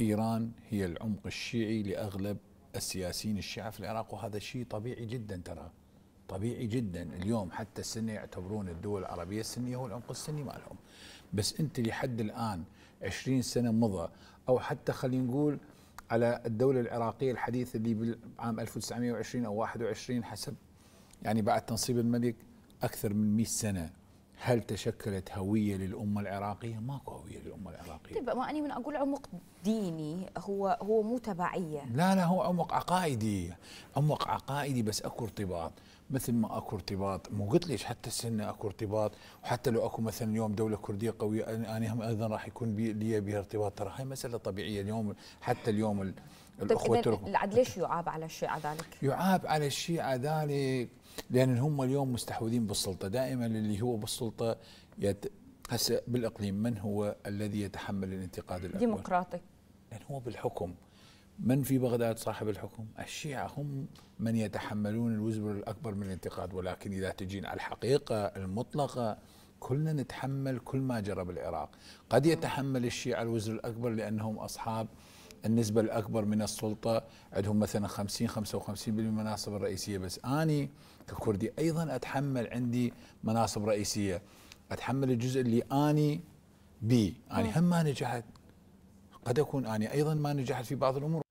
إيران هي العمق الشيعي لأغلب السياسيين الشيعة في العراق وهذا شيء طبيعي جدا ترى طبيعي جدا اليوم حتى السنة يعتبرون الدول العربية السنية هو العمق السني مالهم بس أنت لحد الآن عشرين سنة مضى أو حتى خلينا نقول على الدولة العراقية الحديثة اللي بالعام 1920 أو 21 حسب يعني بعد تنصيب الملك أكثر من 100 سنة هل تشكلت هويه للامه العراقيه؟ ماكو هويه للامه العراقيه. طيب ما اني من اقول عمق ديني هو هو مو تبعيه. لا لا هو عمق عقائدي، عمق عقائدي بس اكو ارتباط، مثل ما اكو ارتباط مو قلت ليش حتى السنه اكو ارتباط وحتى لو اكو مثلا اليوم دوله كرديه قويه انا هم ايضا راح يكون بي لي بها ارتباط ترى هاي مساله طبيعيه اليوم حتى اليوم طيب، الاخوه طيب العد ليش يعاب على الشيعه ذلك؟ يعاب على الشيعه ذلك لان هم اليوم مستحوذين بالسلطه دائما اللي هو بالسلطه يت... هسه بالاقليم من هو الذي يتحمل الانتقاد الاكبر؟ ديمقراطي لان هو بالحكم من في بغداد صاحب الحكم الشيعة هم من يتحملون الوزر الأكبر من الانتقاد ولكن إذا تجين على الحقيقة المطلقة كلنا نتحمل كل ما جرى بالعراق قد يتحمل الشيعة الوزر الأكبر لأنهم أصحاب النسبة الأكبر من السلطة عندهم مثلا 50 55% من المناصب الرئيسية بس أني ككردي أيضا أتحمل عندي مناصب رئيسية أتحمل الجزء اللي أني بي أني هم ما نجحت قد أكون أني أيضا ما نجحت في بعض الأمور